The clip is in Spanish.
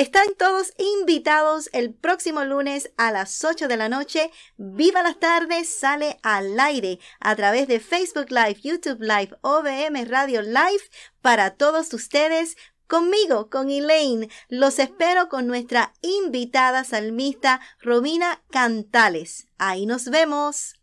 Están todos invitados el próximo lunes a las 8 de la noche. Viva las tardes sale al aire a través de Facebook Live, YouTube Live, OBM Radio Live para todos ustedes conmigo, con Elaine. Los espero con nuestra invitada salmista Robina Cantales. Ahí nos vemos.